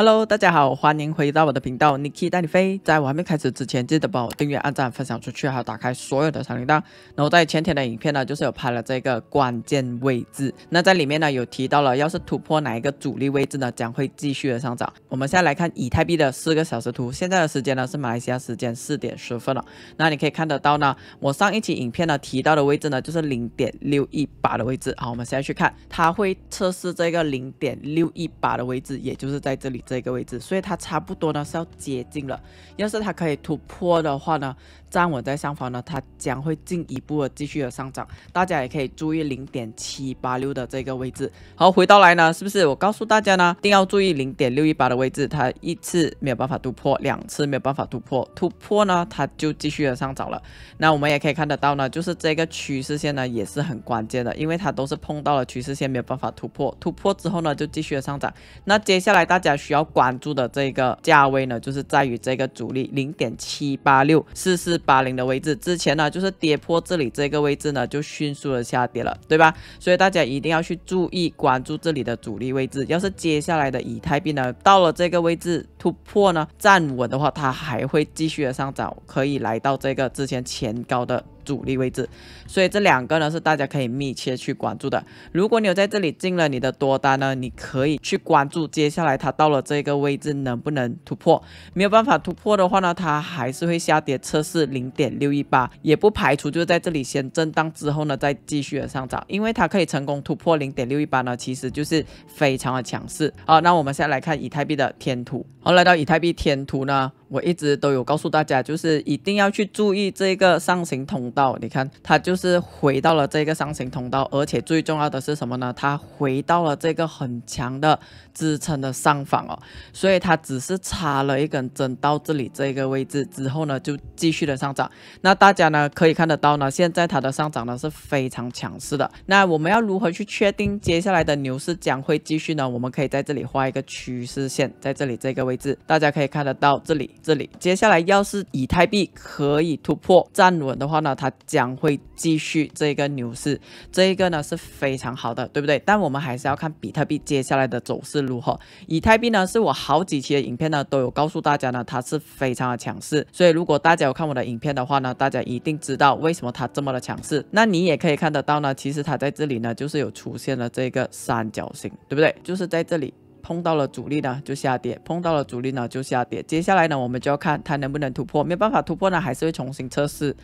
Hello，大家好，欢迎回到我的频道，Niki 带你飞。在我还没开始之前，记得帮我订阅、按赞、分享出去，还有打开所有的小铃铛。然后在前天的影片呢，就是有拍了这个关键位置。那在里面呢，有提到了，要是突破哪一个主力位置呢，将会继续的上涨。我们现在来看以太币的四个小时图，现在的时间呢是马来西亚时间四点十分了。那你可以看得到呢，我上一期影片呢提到的位置呢，就是零点六一八的位置。好，我们现在去看，它会测试这个零点六一八的位置，也就是在这里。这个位置，所以它差不多呢是要接近了。要是它可以突破的话呢，站稳在上方呢，它将会进一步的继续的上涨。大家也可以注意零点七八六的这个位置。好，回到来呢，是不是？我告诉大家呢，一定要注意零点六一八的位置，它一次没有办法突破，两次没有办法突破，突破呢，它就继续的上涨了。那我们也可以看得到呢，就是这个趋势线呢也是很关键的，因为它都是碰到了趋势线没有办法突破，突破之后呢就继续的上涨。那接下来大家。需需要关注的这个价位呢，就是在于这个阻力零点七八六四四八零的位置。之前呢，就是跌破这里这个位置呢，就迅速的下跌了，对吧？所以大家一定要去注意关注这里的阻力位置。要是接下来的以太币呢，到了这个位置。突破呢，站稳的话，它还会继续的上涨，可以来到这个之前前高的阻力位置，所以这两个呢是大家可以密切去关注的。如果你有在这里进了你的多单呢，你可以去关注接下来它到了这个位置能不能突破，没有办法突破的话呢，它还是会下跌测试零点六一八，也不排除就在这里先震荡之后呢再继续的上涨，因为它可以成功突破零点六一八呢，其实就是非常的强势。好，那我们现在来看以太币的天图。来到以太币天图呢，我一直都有告诉大家，就是一定要去注意这个上行通道。你看，它就是回到了这个上行通道，而且最重要的是什么呢？它回到了这个很强的。支撑的上方哦，所以它只是插了一根针到这里这个位置之后呢，就继续的上涨。那大家呢可以看得到呢，现在它的上涨呢是非常强势的。那我们要如何去确定接下来的牛市将会继续呢？我们可以在这里画一个趋势线，在这里这个位置，大家可以看得到这里这里。接下来要是以太币可以突破站稳的话呢，它将会继续这个牛市，这一个呢是非常好的，对不对？但我们还是要看比特币接下来的走势。如何？以太币呢？是我好几期的影片呢，都有告诉大家呢，它是非常的强势。所以如果大家有看我的影片的话呢，大家一定知道为什么它这么的强势。那你也可以看得到呢，其实它在这里呢，就是有出现了这个三角形，对不对？就是在这里碰到了阻力呢就下跌，碰到了阻力呢就下跌。接下来呢，我们就要看它能不能突破，没有办法突破呢，还是会重新测试。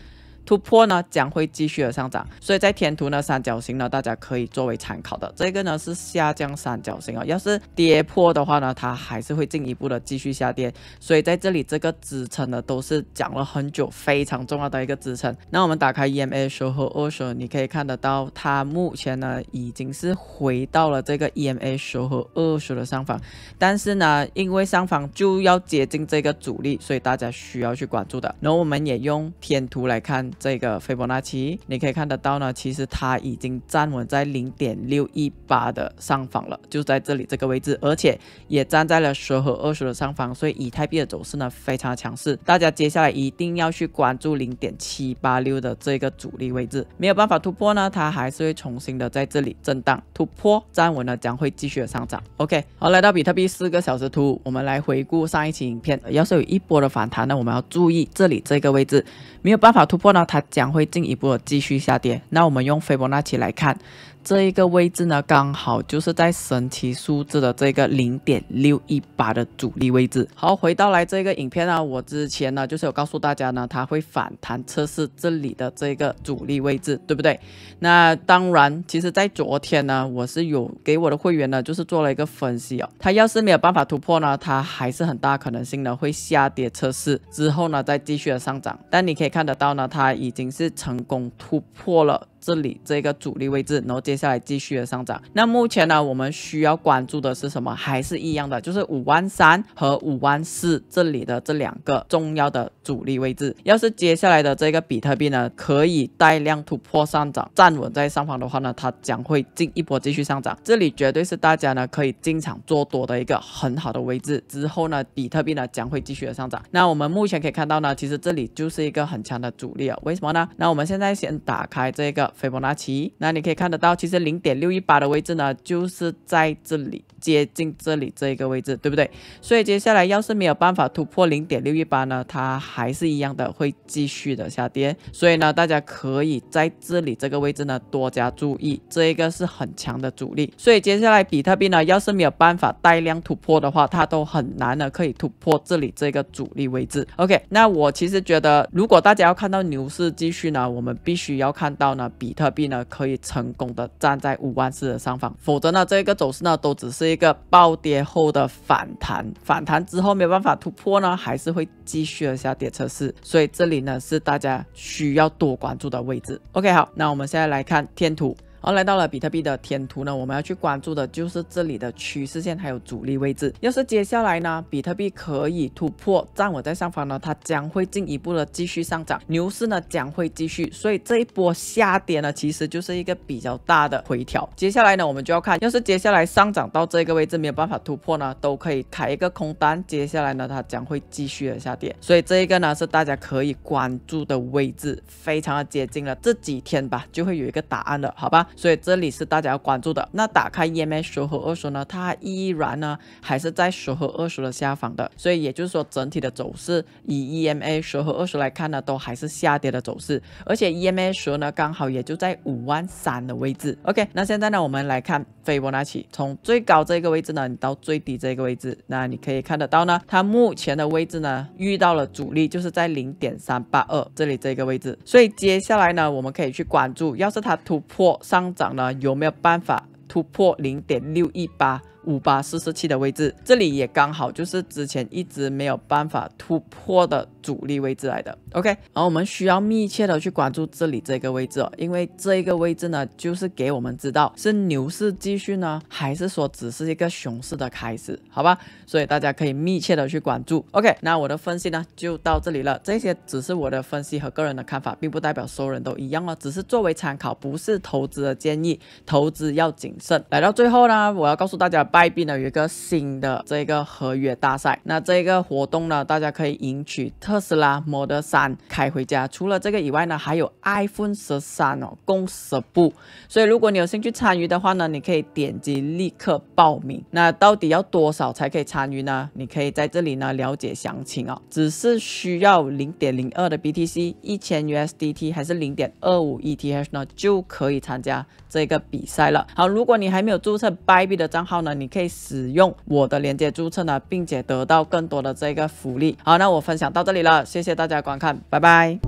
突破呢将会继续的上涨，所以在天图呢三角形呢大家可以作为参考的，这个呢是下降三角形啊，要是跌破的话呢它还是会进一步的继续下跌，所以在这里这个支撑呢，都是讲了很久非常重要的一个支撑。那我们打开 EMA 十和二十，你可以看得到它目前呢已经是回到了这个 EMA 十和二十的上方，但是呢因为上方就要接近这个阻力，所以大家需要去关注的。然后我们也用天图来看。这个斐波那契，你可以看得到呢，其实它已经站稳在零点六一八的上方了，就在这里这个位置，而且也站在了十和二十的上方，所以以太币的走势呢非常强势，大家接下来一定要去关注零点七八六的这个阻力位置，没有办法突破呢，它还是会重新的在这里震荡突破站稳了将会继续的上涨。OK，好，来到比特币四个小时图，我们来回顾上一期影片，要是有一波的反弹呢，我们要注意这里这个位置，没有办法突破呢。它将会进一步的继续下跌。那我们用斐波那契来看。这一个位置呢，刚好就是在神奇数字的这个零点六一八的阻力位置。好，回到来这个影片呢，我之前呢就是有告诉大家呢，它会反弹测试这里的这个阻力位置，对不对？那当然，其实在昨天呢，我是有给我的会员呢，就是做了一个分析哦。它要是没有办法突破呢，它还是很大可能性呢会下跌测试之后呢，再继续的上涨。但你可以看得到呢，它已经是成功突破了。这里这个阻力位置，然后接下来继续的上涨。那目前呢，我们需要关注的是什么？还是一样的，就是五万三和五万四这里的这两个重要的阻力位置。要是接下来的这个比特币呢，可以带量突破上涨，站稳在上方的话呢，它将会进一步继续上涨。这里绝对是大家呢可以进场做多的一个很好的位置。之后呢，比特币呢将会继续的上涨。那我们目前可以看到呢，其实这里就是一个很强的阻力啊。为什么呢？那我们现在先打开这个。斐波那契，那你可以看得到，其实零点六一八的位置呢，就是在这里接近这里这一个位置，对不对？所以接下来要是没有办法突破零点六一八呢，它还是一样的会继续的下跌。所以呢，大家可以在这里这个位置呢多加注意，这一个是很强的阻力。所以接下来比特币呢，要是没有办法带量突破的话，它都很难的可以突破这里这个阻力位置。OK，那我其实觉得，如果大家要看到牛市继续呢，我们必须要看到呢比。比特币呢，可以成功的站在五万四的上方，否则呢，这个走势呢，都只是一个暴跌后的反弹，反弹之后没有办法突破呢，还是会继续的下跌测试，所以这里呢，是大家需要多关注的位置。OK，好，那我们现在来看天图。而来到了比特币的天图呢，我们要去关注的就是这里的趋势线还有阻力位置。要是接下来呢，比特币可以突破站稳在上方呢，它将会进一步的继续上涨，牛市呢将会继续。所以这一波下跌呢，其实就是一个比较大的回调。接下来呢，我们就要看，要是接下来上涨到这个位置没有办法突破呢，都可以开一个空单。接下来呢，它将会继续的下跌。所以这一个呢是大家可以关注的位置，非常的接近了。这几天吧，就会有一个答案了，好吧？所以这里是大家要关注的。那打开 EMA 十和二十呢，它依然呢还是在十和二十的下方的。所以也就是说，整体的走势以 EMA 十和二十来看呢，都还是下跌的走势。而且 EMA 十呢，刚好也就在五万三的位置。OK，那现在呢，我们来看斐波那契，从最高这个位置呢，到最低这个位置，那你可以看得到呢，它目前的位置呢遇到了阻力，就是在零点三八二这里这个位置。所以接下来呢，我们可以去关注，要是它突破上。上涨了，有没有办法突破零点六一八？五八四四七的位置，这里也刚好就是之前一直没有办法突破的阻力位置来的。OK，然后我们需要密切的去关注这里这个位置，哦，因为这一个位置呢，就是给我们知道是牛市继续呢，还是说只是一个熊市的开始，好吧？所以大家可以密切的去关注。OK，那我的分析呢就到这里了，这些只是我的分析和个人的看法，并不代表所有人都一样哦，只是作为参考，不是投资的建议，投资要谨慎。来到最后呢，我要告诉大家。币呢有一个新的这个合约大赛，那这个活动呢，大家可以赢取特斯拉 Model 三开回家。除了这个以外呢，还有 iPhone 十三哦，共十部。所以如果你有兴趣参与的话呢，你可以点击立刻报名。那到底要多少才可以参与呢？你可以在这里呢了解详情哦。只是需要零点零二的 BTC、一千 USDT 还是零点二五 ETH 呢，就可以参加这个比赛了。好，如果你还没有注册 b 币的账号呢，你可以使用我的链接注册呢，并且得到更多的这个福利。好，那我分享到这里了，谢谢大家观看，拜拜。